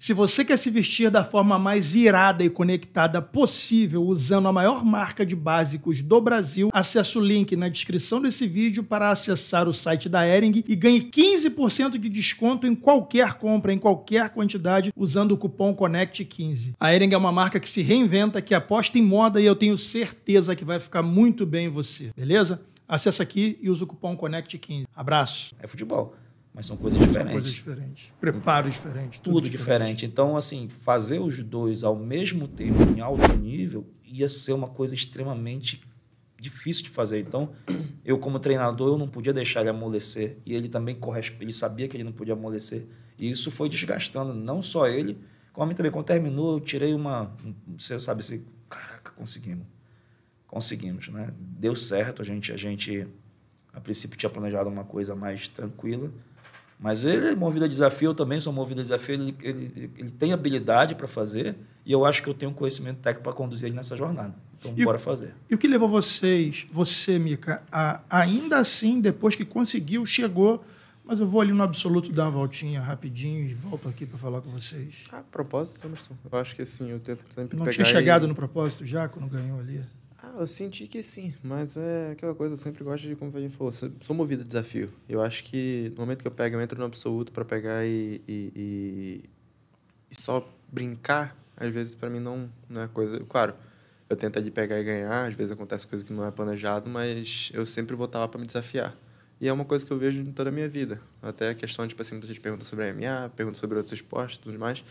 Se você quer se vestir da forma mais irada e conectada possível usando a maior marca de básicos do Brasil, acesse o link na descrição desse vídeo para acessar o site da Ering e ganhe 15% de desconto em qualquer compra, em qualquer quantidade, usando o cupom CONNECT15. A Ering é uma marca que se reinventa, que aposta em moda e eu tenho certeza que vai ficar muito bem em você, beleza? Acesse aqui e usa o cupom CONNECT15. Abraço. É futebol mas são coisas diferentes. coisas diferentes. Preparo diferente. Tudo, tudo diferente. diferente. Então, assim, fazer os dois ao mesmo tempo, em alto nível, ia ser uma coisa extremamente difícil de fazer. Então, eu como treinador, eu não podia deixar ele amolecer. E ele também ele sabia que ele não podia amolecer. E isso foi desgastando, não só ele, como também. Quando terminou, eu tirei uma... Você sabe, assim, caraca, conseguimos. Conseguimos, né? Deu certo, a gente... A gente a princípio tinha planejado uma coisa mais tranquila, mas ele é movido a desafio, eu também sou movido a desafio, ele, ele, ele tem habilidade para fazer e eu acho que eu tenho conhecimento técnico para conduzir ele nessa jornada. Então, e, bora fazer. E o que levou vocês, você, Mica, a, ainda assim, depois que conseguiu, chegou, mas eu vou ali no absoluto dar uma voltinha rapidinho e volto aqui para falar com vocês. Ah, propósito, Emerson. Eu acho que assim, eu tento sempre Não pegar... Não tinha chegado e... no propósito já, quando ganhou ali? Eu senti que sim, mas é aquela coisa, eu sempre gosto de, como gente falou, sou movido a desafio. Eu acho que no momento que eu pego, eu entro no absoluto para pegar e, e, e, e, só brincar, às vezes para mim não, não é coisa. Claro, eu tento é de pegar e ganhar, às vezes acontece coisa que não é planejado, mas eu sempre vou estar tá lá para me desafiar. E é uma coisa que eu vejo em toda a minha vida. Até a questão de, tipo assim, muita gente pergunta sobre a MMA, pergunta sobre outros esportes e tudo mais.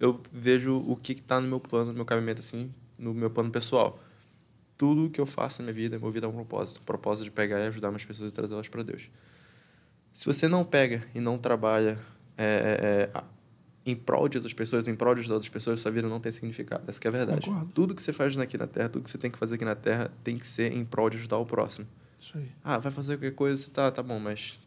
Eu vejo o que está no meu plano, no meu caminhamento, assim, no meu plano pessoal tudo que eu faço na minha vida é movido a um propósito. O propósito de pegar e ajudar mais pessoas e trazê-las para Deus. Se você não pega e não trabalha é, é, é em prol de outras pessoas, em prol de ajudar outras pessoas, sua vida não tem significado. Essa é a verdade. Concordo. Tudo que você faz aqui na Terra, tudo que você tem que fazer aqui na Terra, tem que ser em prol de ajudar o próximo. Isso aí. Ah, vai fazer qualquer coisa, tá, tá bom, mas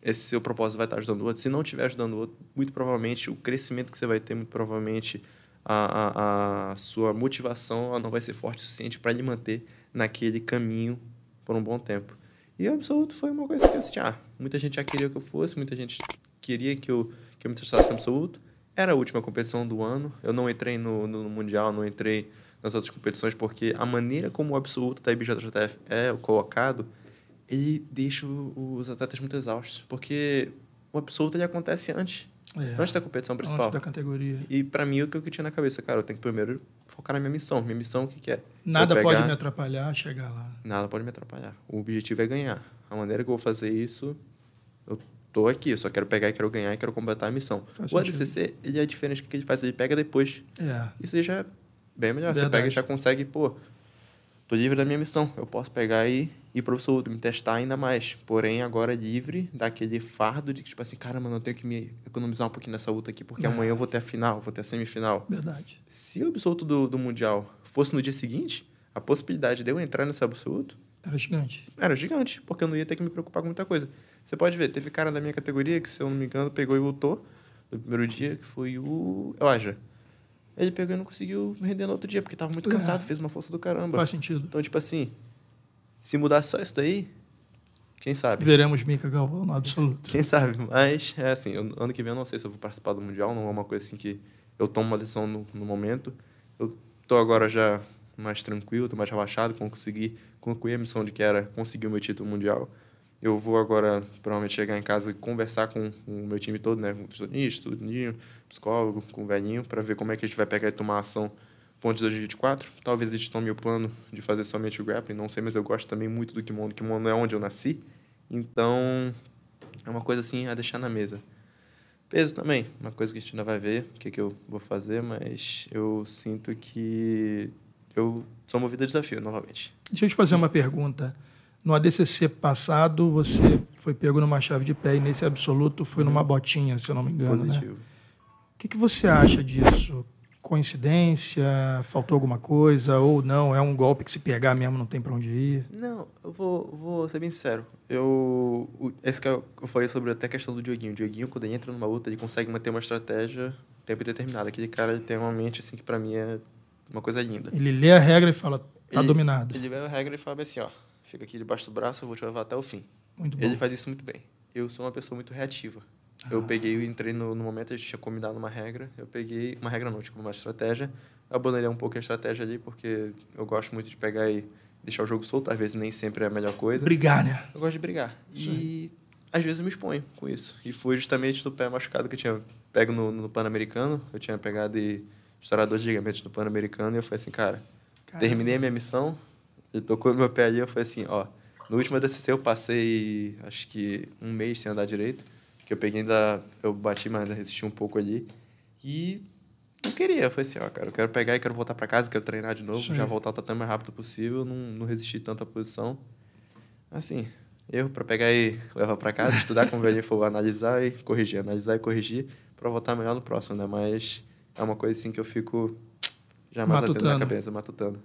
esse seu propósito vai estar ajudando o outro. Se não estiver ajudando o outro, muito provavelmente o crescimento que você vai ter, muito provavelmente a, a, a sua motivação não vai ser forte o suficiente para lhe manter naquele caminho por um bom tempo. E o Absoluto foi uma coisa que eu assim, senti Ah, muita gente já queria que eu fosse, muita gente queria que eu, que eu me testasse no Absoluto. Era a última competição do ano. Eu não entrei no, no Mundial, não entrei nas outras competições, porque a maneira como o Absoluto da IBJJF é colocado, ele deixa os atletas muito exaustos. Porque o Absoluto ele acontece antes é, antes da competição principal. Antes da categoria. E para mim, o que eu tinha na cabeça, cara, eu tenho que primeiro focar na minha missão. Minha missão, o que, que é? Nada pegar... pode me atrapalhar chegar lá. Nada pode me atrapalhar. O objetivo é ganhar. A maneira que eu vou fazer isso, eu tô aqui, eu só quero pegar e quero ganhar e quero completar a missão. Faz o sentido. ADCC, ele é diferente do que ele faz, ele pega depois. É. Isso já é bem melhor. Verdade. Você pega e já consegue, pô, tô livre da minha missão. Eu posso pegar e e o professor outro me testar ainda mais. Porém, agora é livre daquele fardo de que, tipo assim, cara, mano, eu tenho que me economizar um pouquinho nessa luta aqui, porque é. amanhã eu vou ter a final, vou ter a semifinal. Verdade. Se o absoluto do, do Mundial fosse no dia seguinte, a possibilidade de eu entrar nesse absoluto. Era gigante. Era gigante, porque eu não ia ter que me preocupar com muita coisa. Você pode ver, teve cara da minha categoria que, se eu não me engano, pegou e lutou no primeiro dia, que foi o. Eu acho. Ele pegou e não conseguiu render no outro dia, porque estava muito é. cansado, é. fez uma força do caramba. Faz sentido. Então, tipo assim, se mudar só isso daí, quem sabe? Veremos Mica Galvão no absoluto. Quem sabe? Mas, é assim, eu, ano que vem eu não sei se eu vou participar do Mundial, não é uma coisa assim que eu tomo uma decisão no, no, momento. Eu tô agora já mais tranquilo, tô mais relaxado, consegui concluir a missão de que era conseguir o meu título mundial. Eu vou agora, provavelmente, chegar em casa e conversar com o meu time todo, né? Com o tudo tudinho, psicólogo, com o velhinho, para ver como é que a gente vai pegar e tomar ação ponto de 2024. Talvez eles tome o plano de fazer somente o grappling, não sei, mas eu gosto também muito do kimono. Kimono é onde eu nasci, então é uma coisa assim a deixar na mesa. Peso também, uma coisa que a gente ainda vai ver, o que, que eu vou fazer, mas eu sinto que eu sou movido a desafio, novamente. Deixa eu te fazer uma pergunta. No ADCC passado, você foi pego numa chave de pé e nesse absoluto foi numa botinha, se eu não me engano. Né? Positivo. Né? O que, que você acha disso? coincidência, faltou alguma coisa, ou não, é um golpe que se pegar mesmo não tem para onde ir? Não, eu vou, vou ser bem sincero. Eu, esse que eu falei sobre até a questão do Dioguinho. O Dioguinho, quando ele entra numa luta, ele consegue manter uma estratégia tempo determinado. Aquele cara ele tem uma mente assim que para mim é uma coisa linda. Ele lê a regra e fala, tá ele, dominado. Ele lê a regra e fala assim, ó, fica aqui debaixo do braço, eu vou te levar até o fim. Muito bom. Ele faz isso muito bem. Eu sou uma pessoa muito reativa. Eu peguei e entrei no, no momento, a gente tinha combinado uma regra. Eu peguei, uma regra não, tipo, uma estratégia. Abandonei um pouco a estratégia ali, porque eu gosto muito de pegar e deixar o jogo solto. Às vezes nem sempre é a melhor coisa. Brigar, né? Eu gosto de brigar. Sim. E às vezes eu me exponho com isso. E foi justamente do pé machucado que eu tinha pego no, no Pan-Americano. Eu tinha pegado e estourado dois ligamentos no Pan-Americano. E eu falei assim, cara, Caramba. terminei a minha missão. E tocou meu pé ali. Eu falei assim, ó, no último ADCC eu passei, acho que um mês sem andar direito que eu peguei ainda. Eu bati, mas ainda resisti um pouco ali. E não queria. Foi assim, ó, cara, eu quero pegar e quero voltar para casa, quero treinar de novo, Sim. já voltar o tatame o mais rápido possível, não, não resisti tanto à posição. Assim, erro para pegar e levar para casa, estudar como ele for, analisar e corrigir, analisar e corrigir para voltar melhor no próximo, né? Mas é uma coisa assim que eu fico jamais matutando. atendo na cabeça, matutando.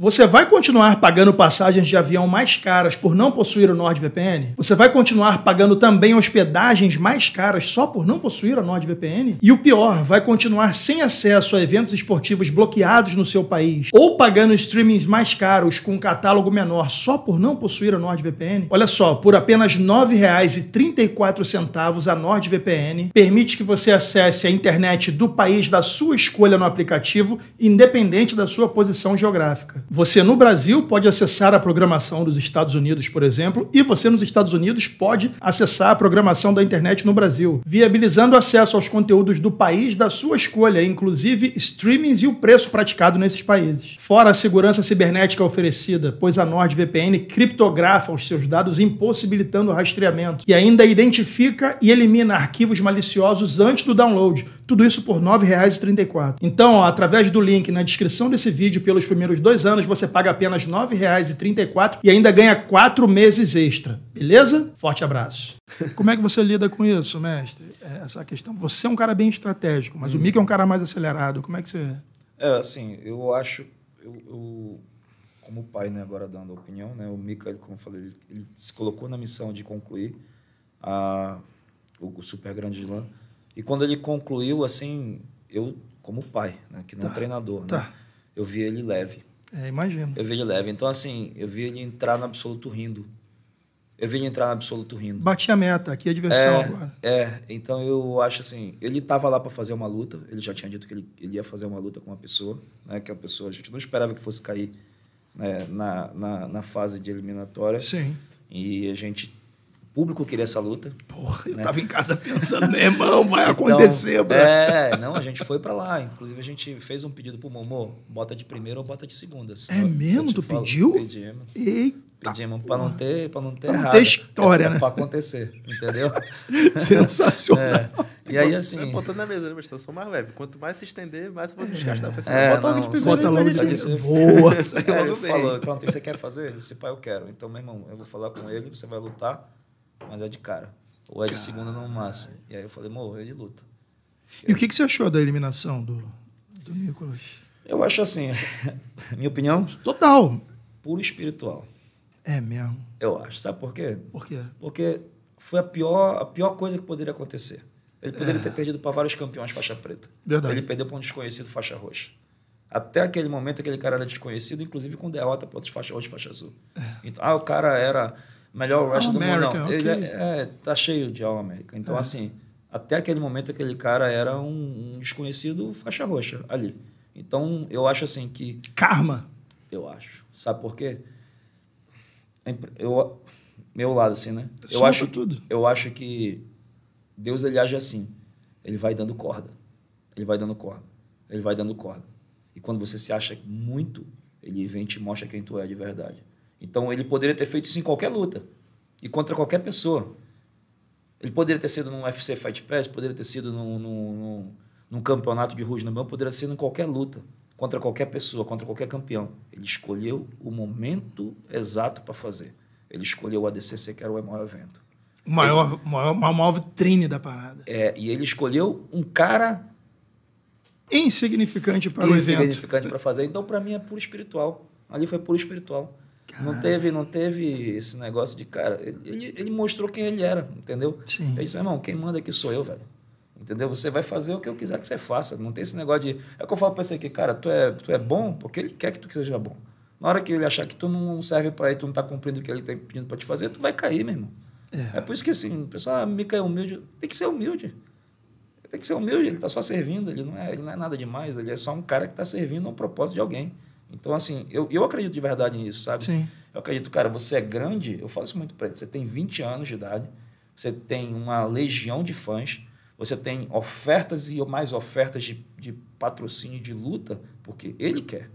Você vai continuar pagando passagens de avião mais caras por não possuir o NordVPN? Você vai continuar pagando também hospedagens mais caras só por não possuir a NordVPN? E o pior, vai continuar sem acesso a eventos esportivos bloqueados no seu país ou pagando streamings mais caros com um catálogo menor só por não possuir a NordVPN? Olha só, por apenas R$ 9,34 a NordVPN permite que você acesse a internet do país da sua escolha no aplicativo, independente da sua posição geográfica. Você no Brasil pode acessar a programação dos Estados Unidos, por exemplo, e você nos Estados Unidos pode acessar a programação da internet no Brasil, viabilizando acesso aos conteúdos do país da sua escolha, inclusive streamings e o preço praticado nesses países. Fora a segurança cibernética oferecida, pois a NordVPN criptografa os seus dados impossibilitando o rastreamento e ainda identifica e elimina arquivos maliciosos antes do download tudo isso por R$ 9,34. Então, ó, através do link na descrição desse vídeo, pelos primeiros dois anos, você paga apenas R$ 9,34 e ainda ganha quatro meses extra. Beleza? Forte abraço. Como é que você lida com isso, mestre? É, essa questão. Você é um cara bem estratégico, mas hum. o Mick é um cara mais acelerado. Como é que você. É, assim, eu acho. Eu, eu, como pai, né, agora dando a opinião, né, o Mika, como eu falei, ele, ele se colocou na missão de concluir a, o, o Super Grande Slam. E quando ele concluiu, assim, eu, como pai, né, que não tá, treinador, né, tá. Né, eu vi ele leve. É, imagino. Eu vi ele leve. Então, assim, eu vi ele entrar no absoluto rindo. Eu vi ele entrar no absoluto rindo. Bati a meta, aqui é diversão é, agora. É, então eu acho assim, ele estava lá para fazer uma luta, ele já tinha dito que ele, ele, ia fazer uma luta com uma pessoa, né, que a pessoa, a gente não esperava que fosse cair né, na, na, na fase de eliminatória. Sim. E a gente público queria essa luta. Porra, eu estava né? em casa pensando, meu irmão, vai então, acontecer, bro. É, não, a gente foi para lá. Inclusive, a gente fez um pedido pro Momô, bota de primeira ou bota de segunda. É mesmo? Tu falo, pediu? Pedimos. Eita. Pedimos para não ter, para não ter pra não ter história, é, né? Para acontecer, entendeu? Sensacional. É. E aí assim, é botando na mesa, né, mas eu sou mais leve. Quanto mais se estender, mais eu vou desgastar. Assim, é, bota logo de primeira. Bota logo de primeira. Boa. é, logo Falou, pronto, você quer fazer? Ele disse, pai, eu quero. Então, meu irmão, eu vou falar com ele, você vai lutar mas é de cara. Ou é de segunda no máximo. E aí eu falei, morreu de luta. E eu... o que, que você achou da eliminação do, do Nicolas? Eu acho assim, minha opinião? Total. Puro espiritual. É mesmo. Eu acho. Sabe por quê? Por quê? Porque foi a pior, a pior coisa que poderia acontecer. Ele poderia é. ter perdido para vários campeões faixa preta. Verdade. Ele perdeu para um desconhecido faixa roxa. Até aquele momento, aquele cara era desconhecido, inclusive com derrota para outros faixa roxa e faixa azul. É. Então, ah, o cara era melhor Rush ah, do mundo. Não, okay. ele é, é, tá cheio de All-America. Então, é. assim, até aquele momento, aquele cara era um, um, desconhecido faixa roxa ali. Então, eu acho assim que... Karma! Eu acho. Sabe por quê? Eu, meu lado, assim, né? Eu acho, tudo. eu acho que Deus, ele age assim. Ele vai dando corda. Ele vai dando corda. Ele vai dando corda. E quando você se acha muito, ele vem e te mostra quem tu é de verdade. Então ele poderia ter feito isso em qualquer luta e contra qualquer pessoa. Ele poderia ter sido num UFC Fight Pass, poderia ter sido num, num, num campeonato de Rujnamban, poderia ser em qualquer luta, contra qualquer pessoa, contra qualquer campeão. Ele escolheu o momento exato para fazer. Ele escolheu o ADCC, que era o maior evento. O maior, ele, maior, maior, maior da parada. É, e ele escolheu um cara... Insignificante para o evento. Insignificante para fazer. Então, para mim, é puro espiritual. Ali foi puro espiritual. Não teve, não teve esse negócio de cara. Ele, ele mostrou quem ele era, entendeu? Sim. Ele disse, meu irmão, quem manda aqui sou eu, velho. Entendeu? Você vai fazer o que eu quiser que você faça. Não tem esse negócio de. É o que eu falo pra esse aqui, cara, tu é, tu é bom porque ele quer que tu seja bom. Na hora que ele achar que tu não serve para ele, tu não tá cumprindo o que ele tá pedindo para te fazer, tu vai cair, meu irmão. É. é por isso que assim, o pessoal, ah, Mica é humilde. Tem que ser humilde. Tem que ser humilde, ele tá só servindo, ele não é, ele não é nada demais, ele é só um cara que tá servindo a um propósito de alguém. Então, assim, eu, eu acredito de verdade nisso, sabe? Sim. Eu acredito, cara, você é grande, eu falo isso muito pra ele, você tem 20 anos de idade, você tem uma legião de fãs, você tem ofertas e mais ofertas de, de patrocínio de luta, porque ele quer.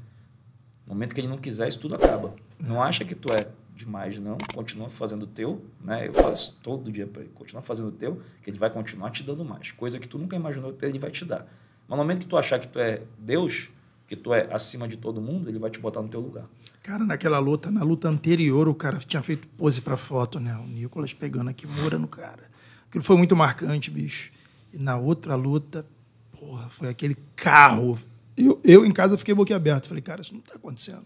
No momento que ele não quiser, isso tudo acaba. Não é. acha que tu é demais, não. Continua fazendo o teu, né? Eu faço todo dia para ele. Continua fazendo o teu, que ele vai continuar te dando mais. Coisa que tu nunca imaginou que ele vai te dar. Mas no momento que tu achar que tu é Deus, que tu é acima de todo mundo, ele vai te botar no teu lugar. Cara, naquela luta, na luta anterior, o cara tinha feito pose para foto, né? O Nicolas pegando aqui mora no cara. Aquilo foi muito marcante, bicho. E na outra luta, porra, foi aquele carro. Eu, eu em casa fiquei boquiaberto. Falei, cara, isso não tá acontecendo.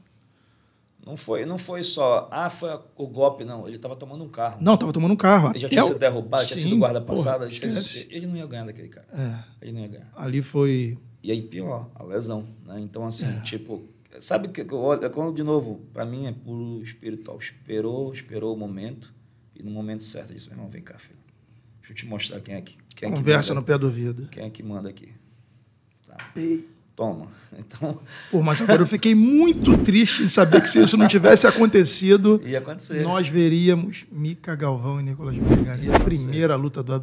Não foi, não foi só, ah, foi o golpe, não. Ele estava tomando um carro. Não, estava tomando um carro. Ele já é tinha é, sido derrubado, sim, tinha sido guarda passada. Porra, ele, ele, não ia ganhar daquele cara. É. Ele não ia ganhar. Ali foi e aí, pior, a lesão. Né? Então, assim, é. tipo, sabe que eu olho, quando de novo, para mim é puro espiritual. Esperou, esperou o momento, e no momento certo disse: irmão, vem cá, filho. Deixa eu te mostrar quem é que. Quem Conversa é que no pé do vidro. Quem é que manda aqui? Tá. Toma. Então. Pô, mas agora eu fiquei muito triste em saber que se isso não tivesse acontecido. Ia acontecer. Nós veríamos Mica Galvão e Nicolas Bergari A primeira luta do